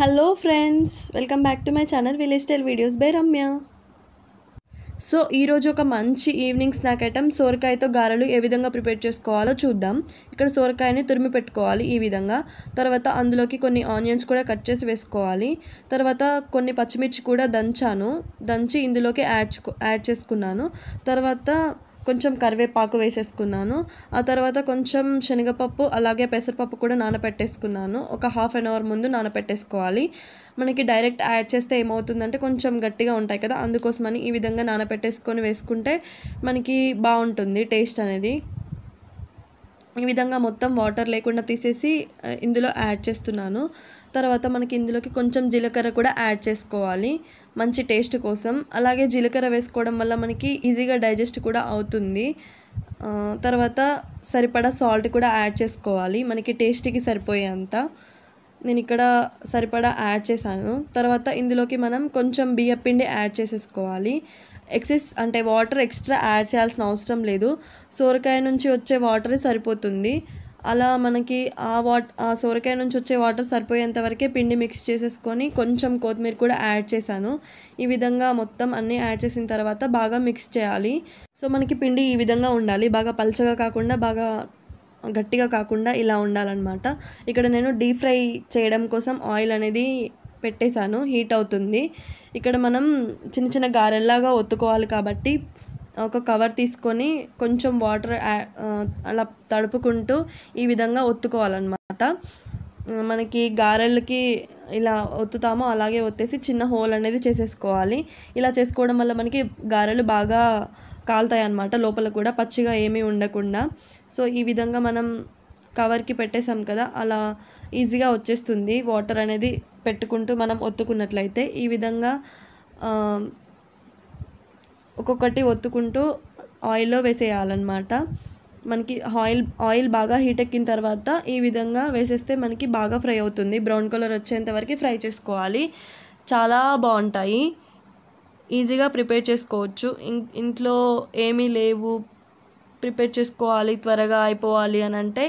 hello friends welcome back to my channel village style videos by Ramya so ఈరోజు ఒక మంచి evening snack item సోరకాయతో గారెలు ఏ విధంగా ప్రిపేర్ చేసుకోవాలో చూద్దాం ఇక్కడ సోరకాయని తురిమి పెట్టుకోవాలి ఈ విధంగా తర్వాత అందులోకి కొన్ని ఆనియన్స్ కూడా కట్ చేసి వేసుకోవాలి తర్వాత కొన్ని పచ్చిమిర్చి కూడా దంచాను దంచి ఇందులోకి యాడ్ యాడ్ చేసుకున్నాను తర్వాత కొంచెం కరివేపాకు వేసేసుకున్నాను ఆ తర్వాత కొంచెం శనగపప్పు అలాగే పెసరపప్పు కూడా నానబెట్టేసుకున్నాను ఒక హాఫ్ అన్ అవర్ ముందు నానబెట్టేసుకోవాలి మనకి డైరెక్ట్ యాడ్ చేస్తే ఏమవుతుందంటే కొంచెం గట్టిగా ఉంటాయి కదా అందుకోసమని ఈ విధంగా నానబెట్టేసుకొని వేసుకుంటే మనకి బాగుంటుంది టేస్ట్ అనేది ఈ విధంగా మొత్తం వాటర్ లేకుండా తీసేసి ఇందులో యాడ్ చేస్తున్నాను తర్వాత మనకి ఇందులోకి కొంచెం జీలకర్ర కూడా యాడ్ చేసుకోవాలి మంచి టేస్ట్ కోసం అలాగే జీలకర్ర వేసుకోవడం వల్ల మనకి ఈజీగా డైజెస్ట్ కూడా అవుతుంది తర్వాత సరిపడా సాల్ట్ కూడా యాడ్ చేసుకోవాలి మనకి టేస్ట్కి సరిపోయేంత నేను ఇక్కడ సరిపడా యాడ్ చేశాను తర్వాత ఇందులోకి మనం కొంచెం బియ్యపిండి యాడ్ చేసేసుకోవాలి ఎక్సెస్ అంటే వాటర్ ఎక్స్ట్రా యాడ్ చేయాల్సిన అవసరం లేదు సోరకాయ నుంచి వచ్చే వాటర్ సరిపోతుంది అలా మనకి ఆ వాట్ ఆ సొరకాయ నుంచి వచ్చే వాటర్ సరిపోయేంత వరకే పిండి మిక్స్ చేసేసుకొని కొంచెం కొత్తిమీర కూడా యాడ్ చేశాను ఈ విధంగా మొత్తం అన్నీ యాడ్ చేసిన తర్వాత బాగా మిక్స్ చేయాలి సో మనకి పిండి ఈ విధంగా ఉండాలి బాగా పల్చగా కాకుండా బాగా గట్టిగా కాకుండా ఇలా ఉండాలన్నమాట ఇక్కడ నేను డీప్ ఫ్రై చేయడం కోసం ఆయిల్ అనేది పెట్టేశాను హీట్ అవుతుంది ఇక్కడ మనం చిన్న చిన్న గారెల్లాగా ఒత్తుకోవాలి కాబట్టి ఒక కవర్ తీసుకొని కొంచెం వాటర్ అలా తడుపుకుంటూ ఈ విధంగా ఒత్తుకోవాలన్నమాట మనకి గారెలకి ఇలా ఒత్తుతామో అలాగే ఒత్తేసి చిన్న హోల్ అనేది చేసేసుకోవాలి ఇలా చేసుకోవడం వల్ల మనకి గారెలు బాగా కాలుతాయి అన్నమాట లోపల కూడా పచ్చిగా ఏమీ ఉండకుండా సో ఈ విధంగా మనం కవర్కి పెట్టేసాం కదా అలా ఈజీగా వచ్చేస్తుంది వాటర్ అనేది పెట్టుకుంటూ మనం ఒత్తుకున్నట్లయితే ఈ విధంగా ఒక్కొక్కటి ఒత్తుకుంటూ ఆయిల్లో వేసేయాలన్నమాట మనకి ఆయిల్ ఆయిల్ బాగా హీట్ ఎక్కిన తర్వాత ఈ విధంగా వేసేస్తే మనకి బాగా ఫ్రై అవుతుంది బ్రౌన్ కలర్ వచ్చేంత వరకు ఫ్రై చేసుకోవాలి చాలా బాగుంటాయి ఈజీగా ప్రిపేర్ చేసుకోవచ్చు ఇంట్లో ఏమీ లేవు ప్రిపేర్ చేసుకోవాలి త్వరగా అయిపోవాలి అని అంటే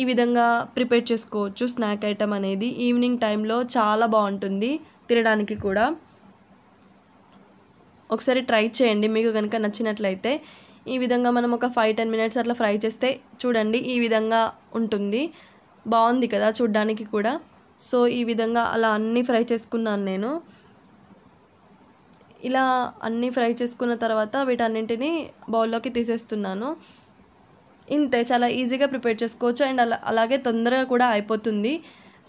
ఈ విధంగా ప్రిపేర్ చేసుకోవచ్చు స్నాక్ ఐటమ్ అనేది ఈవినింగ్ టైంలో చాలా బాగుంటుంది తినడానికి కూడా ఒకసారి ట్రై చేయండి మీకు కనుక నచ్చినట్లయితే ఈ విధంగా మనం ఒక ఫైవ్ టెన్ మినిట్స్ అట్లా ఫ్రై చేస్తే చూడండి ఈ విధంగా ఉంటుంది బాగుంది కదా చూడ్డానికి కూడా సో ఈ విధంగా అలా అన్నీ ఫ్రై చేసుకున్నాను నేను ఇలా అన్నీ ఫ్రై చేసుకున్న తర్వాత వీటన్నింటిని బౌల్లోకి తీసేస్తున్నాను ఇంతే చాలా ఈజీగా ప్రిపేర్ చేసుకోవచ్చు అండ్ అలా అలాగే తొందరగా కూడా అయిపోతుంది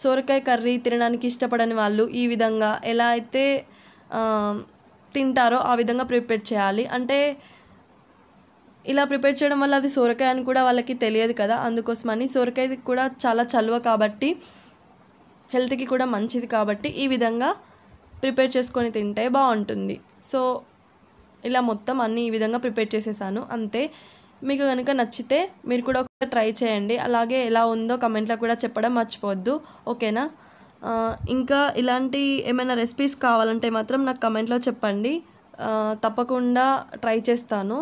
సోరకాయ కర్రీ తినడానికి ఇష్టపడని వాళ్ళు ఈ విధంగా ఎలా అయితే తింటారో ఆ విధంగా ప్రిపేర్ చేయాలి అంటే ఇలా ప్రిపేర్ చేయడం వల్ల అది సోరకాయ అని కూడా వాళ్ళకి తెలియదు కదా అందుకోసమని సోరకాయ కూడా చాలా చలువ కాబట్టి హెల్త్కి కూడా మంచిది కాబట్టి ఈ విధంగా ప్రిపేర్ చేసుకొని తింటే బాగుంటుంది సో ఇలా మొత్తం అన్నీ ఈ విధంగా ప్రిపేర్ చేసేసాను అంతే మీకు కనుక నచ్చితే మీరు కూడా ఒక ట్రై చేయండి అలాగే ఎలా ఉందో కమెంట్లో కూడా చెప్పడం మర్చిపోవద్దు ఓకేనా ఇంకా ఇలాంటి ఏమైనా రెసిపీస్ కావాలంటే మాత్రం నాకు కమెంట్లో చెప్పండి తప్పకుండా ట్రై చేస్తాను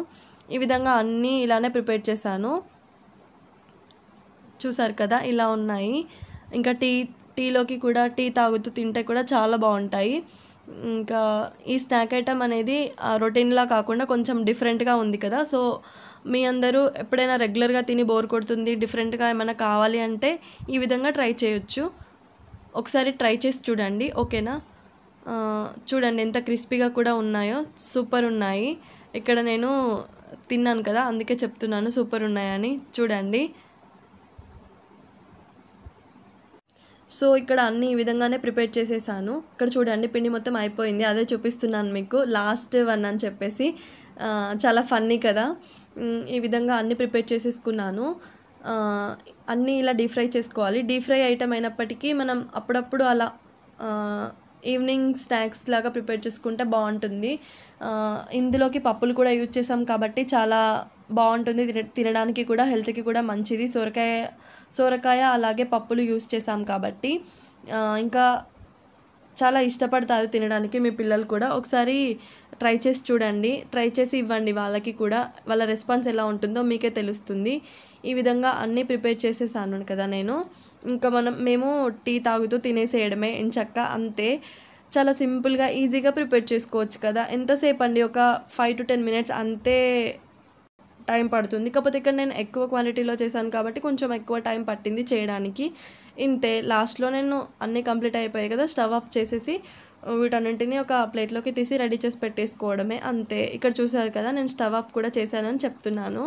ఈ విధంగా అన్నీ ఇలానే ప్రిపేర్ చేశాను చూసారు కదా ఇలా ఉన్నాయి ఇంకా టీ టీలోకి కూడా టీ తాగుతూ తింటే కూడా చాలా బాగుంటాయి ఇంకా ఈ స్నాక్ ఐటమ్ అనేది రొటీన్లా కాకుండా కొంచెం డిఫరెంట్గా ఉంది కదా సో మీ అందరూ ఎప్పుడైనా రెగ్యులర్గా తిని బోర్ కొడుతుంది డిఫరెంట్గా ఏమైనా కావాలి అంటే ఈ విధంగా ట్రై చేయొచ్చు ఒకసారి ట్రై చేసి చూడండి ఓకేనా చూడండి ఎంత క్రిస్పీగా కూడా ఉన్నాయో సూపర్ ఉన్నాయి ఇక్కడ నేను తిన్నాను కదా అందుకే చెప్తున్నాను సూపర్ ఉన్నాయని చూడండి సో ఇక్కడ అన్నీ ఈ విధంగానే ప్రిపేర్ చేసేసాను ఇక్కడ చూడండి పిండి మొత్తం అయిపోయింది అదే చూపిస్తున్నాను మీకు లాస్ట్ వన్ అని చెప్పేసి చాలా ఫన్నీ కదా ఈ విధంగా అన్నీ ప్రిపేర్ చేసేసుకున్నాను అన్నీ ఇలా డీప్ ఫ్రై చేసుకోవాలి డీప్ ఫ్రై ఐటమ్ అయినప్పటికీ మనం అప్పుడప్పుడు అలా ఈవినింగ్ స్నాక్స్ లాగా ప్రిపేర్ చేసుకుంటే బాగుంటుంది ఇందులోకి పప్పులు కూడా యూజ్ చేసాం కాబట్టి చాలా బాగుంటుంది తినడానికి కూడా హెల్త్కి కూడా మంచిది సొరకాయ సొరకాయ అలాగే పప్పులు యూజ్ చేసాం కాబట్టి ఇంకా చాలా ఇష్టపడతారు తినడానికి మీ పిల్లలు కూడా ఒకసారి ట్రై చేసి చూడండి ట్రై చేసి ఇవ్వండి వాళ్ళకి కూడా వాళ్ళ రెస్పాన్స్ ఎలా ఉంటుందో మీకే తెలుస్తుంది ఈ విధంగా అన్నీ ప్రిపేర్ చేసేసాను కదా నేను ఇంకా మనం మేము టీ తాగుతూ తినేసేయడమే ఎంచక్క అంతే చాలా సింపుల్గా ఈజీగా ప్రిపేర్ చేసుకోవచ్చు కదా ఎంతసేపు అండి ఒక ఫైవ్ టు టెన్ మినిట్స్ అంతే టైం పడుతుంది కాకపోతే ఇక్కడ నేను ఎక్కువ క్వాంటిటీలో చేశాను కాబట్టి కొంచెం ఎక్కువ టైం పట్టింది చేయడానికి ఇంతే లాస్ట్లో నేను అన్నీ కంప్లీట్ అయిపోయాయి కదా స్టవ్ ఆఫ్ చేసేసి వీటన్నింటినీ ఒక ప్లేట్లోకి తీసి రెడీ చేసి పెట్టేసుకోవడమే అంతే ఇక్కడ చూసారు కదా నేను స్టవ్ ఆఫ్ కూడా చేశానని చెప్తున్నాను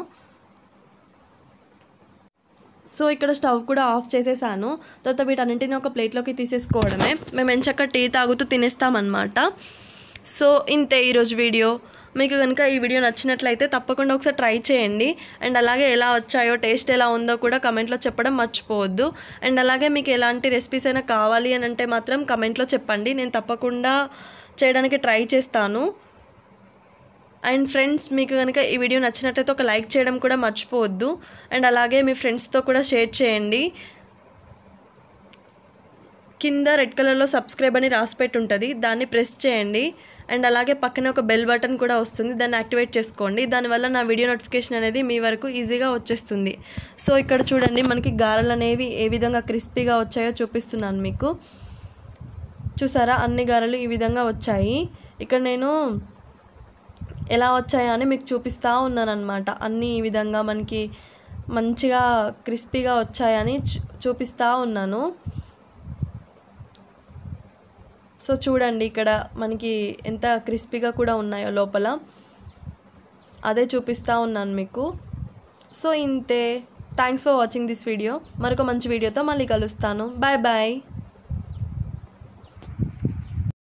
సో ఇక్కడ స్టవ్ కూడా ఆఫ్ చేసేసాను తర్వాత వీటన్నింటిని ఒక ప్లేట్లోకి తీసేసుకోవడమే మేము ఎంచక్క టీ తాగుతూ తినేస్తామన్నమాట సో ఇంతే ఈరోజు వీడియో మీకు కనుక ఈ వీడియో నచ్చినట్లయితే తప్పకుండా ఒకసారి ట్రై చేయండి అండ్ అలాగే ఎలా వచ్చాయో టేస్ట్ ఎలా ఉందో కూడా కమెంట్లో చెప్పడం మర్చిపోవద్దు అండ్ అలాగే మీకు ఎలాంటి రెసిపీస్ అయినా కావాలి అని అంటే మాత్రం కమెంట్లో చెప్పండి నేను తప్పకుండా చేయడానికి ట్రై చేస్తాను అండ్ ఫ్రెండ్స్ మీకు కనుక ఈ వీడియో నచ్చినట్లయితే ఒక లైక్ చేయడం కూడా మర్చిపోవద్దు అండ్ అలాగే మీ ఫ్రెండ్స్తో కూడా షేర్ చేయండి కింద రెడ్ కలర్లో సబ్స్క్రైబ్ అని రాసిపెట్టి ఉంటుంది దాన్ని ప్రెస్ చేయండి అండ్ అలాగే పక్కన ఒక బెల్ బటన్ కూడా వస్తుంది దాన్ని యాక్టివేట్ చేసుకోండి దానివల్ల నా వీడియో నోటిఫికేషన్ అనేది మీ వరకు ఈజీగా వచ్చేస్తుంది సో ఇక్కడ చూడండి మనకి గారెలు అనేవి ఏ విధంగా క్రిస్పీగా వచ్చాయో చూపిస్తున్నాను మీకు చూసారా అన్ని గారెలు ఈ విధంగా వచ్చాయి ఇక్కడ నేను ఎలా వచ్చాయా అని మీకు చూపిస్తూ ఉన్నానమాట అన్నీ ఈ విధంగా మనకి మంచిగా క్రిస్పీగా వచ్చాయని చూపిస్తూ ఉన్నాను సో చూడండి ఇక్కడ మనకి ఎంత క్రిస్పీగా కూడా ఉన్నాయో లోపల అదే చూపిస్తూ ఉన్నాను మీకు సో ఇంతే thanks for watching this video మరొక మంచి వీడియోతో మళ్ళీ కలుస్తాను బాయ్ బాయ్